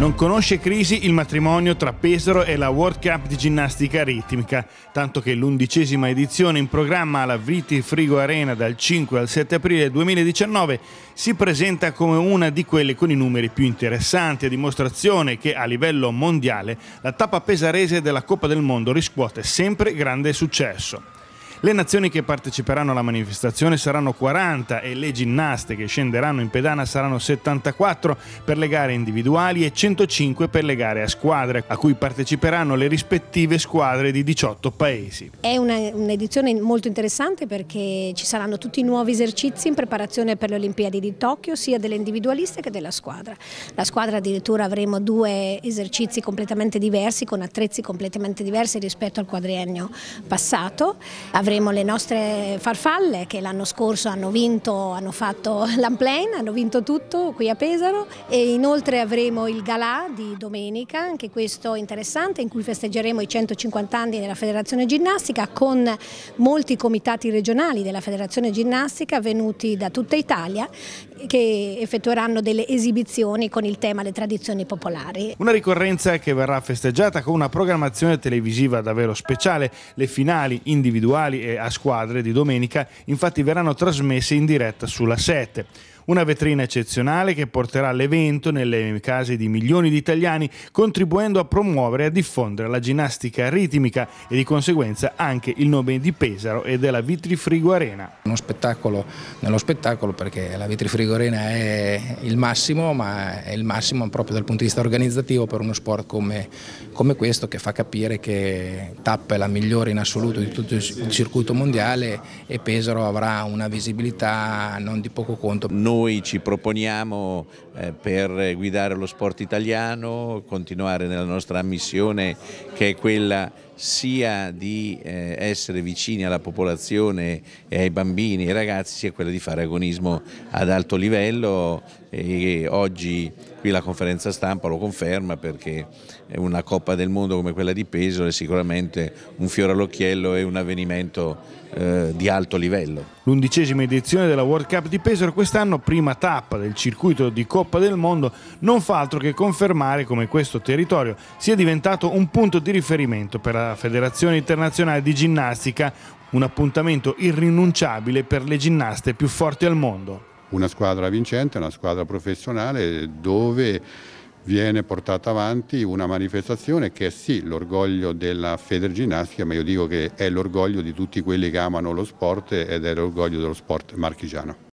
Non conosce crisi il matrimonio tra Pesaro e la World Cup di ginnastica ritmica, tanto che l'undicesima edizione in programma alla Viti Frigo Arena dal 5 al 7 aprile 2019 si presenta come una di quelle con i numeri più interessanti, a dimostrazione che a livello mondiale la tappa pesarese della Coppa del Mondo riscuote sempre grande successo. Le nazioni che parteciperanno alla manifestazione saranno 40 e le ginnaste che scenderanno in pedana saranno 74 per le gare individuali e 105 per le gare a squadre, a cui parteciperanno le rispettive squadre di 18 paesi. È un'edizione molto interessante perché ci saranno tutti i nuovi esercizi in preparazione per le Olimpiadi di Tokyo, sia delle individualiste che della squadra. La squadra addirittura avremo due esercizi completamente diversi, con attrezzi completamente diversi rispetto al quadriennio passato. Avremo avremo le nostre farfalle che l'anno scorso hanno vinto, hanno fatto l'Amplain, hanno vinto tutto qui a Pesaro e inoltre avremo il Galà di domenica, anche questo interessante, in cui festeggeremo i 150 anni della Federazione Ginnastica con molti comitati regionali della Federazione Ginnastica venuti da tutta Italia che effettueranno delle esibizioni con il tema Le tradizioni popolari. Una ricorrenza che verrà festeggiata con una programmazione televisiva davvero speciale. Le finali individuali e a squadre di domenica infatti verranno trasmesse in diretta sulla 7. Una vetrina eccezionale che porterà l'evento nelle case di milioni di italiani, contribuendo a promuovere e a diffondere la ginnastica ritmica e di conseguenza anche il nome di Pesaro e della Vitrifrigo Arena. Uno spettacolo nello spettacolo perché la Vitrifrigo Arena è il massimo, ma è il massimo proprio dal punto di vista organizzativo per uno sport come, come questo che fa capire che Tappa è la migliore in assoluto di tutto il circuito mondiale e Pesaro avrà una visibilità non di poco conto. Noi noi ci proponiamo eh, per guidare lo sport italiano, continuare nella nostra missione che è quella sia di eh, essere vicini alla popolazione e ai bambini e ai ragazzi sia quella di fare agonismo ad alto livello e oggi qui la conferenza stampa lo conferma perché una Coppa del Mondo come quella di Pesaro è sicuramente un fiore all'occhiello e un avvenimento eh, di alto livello. L'undicesima edizione della World Cup di Pesaro quest'anno, prima tappa del circuito di Coppa del Mondo, non fa altro che confermare come questo territorio sia diventato un punto di riferimento per la Federazione Internazionale di Ginnastica, un appuntamento irrinunciabile per le ginnaste più forti al mondo. Una squadra vincente, una squadra professionale dove viene portata avanti una manifestazione che è sì l'orgoglio della Federginnastica, ma io dico che è l'orgoglio di tutti quelli che amano lo sport ed è l'orgoglio dello sport marchigiano.